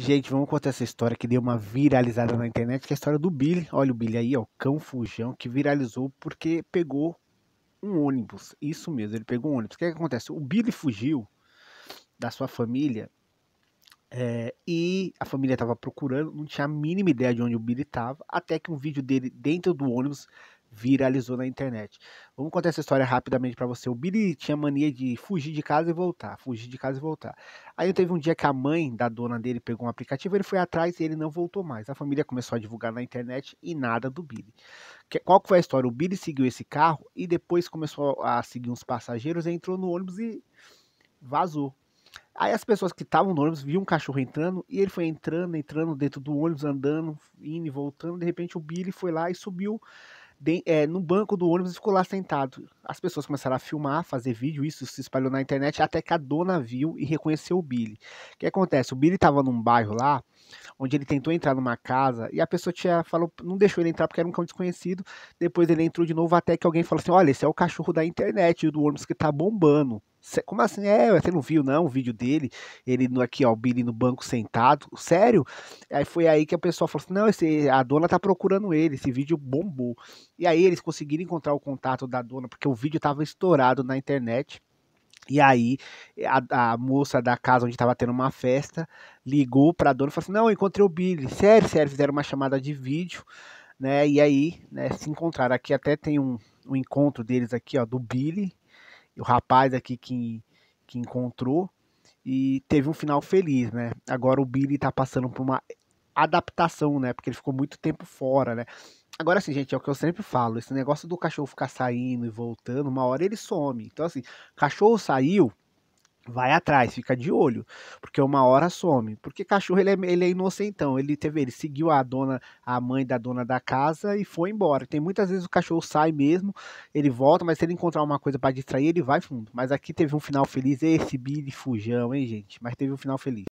Gente, vamos contar essa história que deu uma viralizada na internet, que é a história do Billy. Olha o Billy aí, ó, o cão fujão, que viralizou porque pegou um ônibus. Isso mesmo, ele pegou um ônibus. O que, é que acontece? O Billy fugiu da sua família é, e a família estava procurando, não tinha a mínima ideia de onde o Billy estava, até que um vídeo dele dentro do ônibus viralizou na internet. Vamos contar essa história rapidamente para você. O Billy tinha mania de fugir de casa e voltar, fugir de casa e voltar. Aí teve um dia que a mãe da dona dele pegou um aplicativo, ele foi atrás e ele não voltou mais. A família começou a divulgar na internet e nada do Billy. Qual que foi a história? O Billy seguiu esse carro e depois começou a seguir uns passageiros, entrou no ônibus e vazou. Aí as pessoas que estavam no ônibus viam um cachorro entrando e ele foi entrando, entrando dentro do ônibus, andando, indo e voltando. De repente o Billy foi lá e subiu de, é, no banco do ônibus e ficou lá sentado. As pessoas começaram a filmar, fazer vídeo, isso se espalhou na internet, até que a dona viu e reconheceu o Billy. O que acontece? O Billy estava num bairro lá, onde ele tentou entrar numa casa e a pessoa tinha falou, não deixou ele entrar porque era um cão desconhecido. Depois ele entrou de novo até que alguém falou assim: "Olha, esse é o cachorro da internet, do ônibus que tá bombando". Como assim? É, você não viu não o vídeo dele? Ele no aqui, ó, o Billy no banco sentado. Sério? Aí foi aí que a pessoa falou assim: não, esse, a dona tá procurando ele, esse vídeo bombou. E aí eles conseguiram encontrar o contato da dona, porque o vídeo tava estourado na internet. E aí, a, a, moça da casa onde estava tendo uma festa ligou para a dona e falou assim: Não, encontrei o Billy. Sério, sério, fizeram uma chamada de vídeo, né? E aí, né, se encontraram. Aqui até tem um, um encontro deles aqui, ó, do Billy o rapaz aqui que, que encontrou e teve um final feliz, né? Agora o Billy tá passando por uma adaptação, né? Porque ele ficou muito tempo fora, né? Agora, assim, gente, é o que eu sempre falo: esse negócio do cachorro ficar saindo e voltando, uma hora ele some. Então, assim, cachorro saiu, vai atrás, fica de olho, porque uma hora some. Porque cachorro ele é, ele é inocentão, ele teve, ele seguiu a dona, a mãe da dona da casa e foi embora. Tem muitas vezes o cachorro sai mesmo, ele volta, mas se ele encontrar uma coisa para distrair, ele vai fundo. Mas aqui teve um final feliz, esse Billy Fujão, hein, gente? Mas teve um final feliz.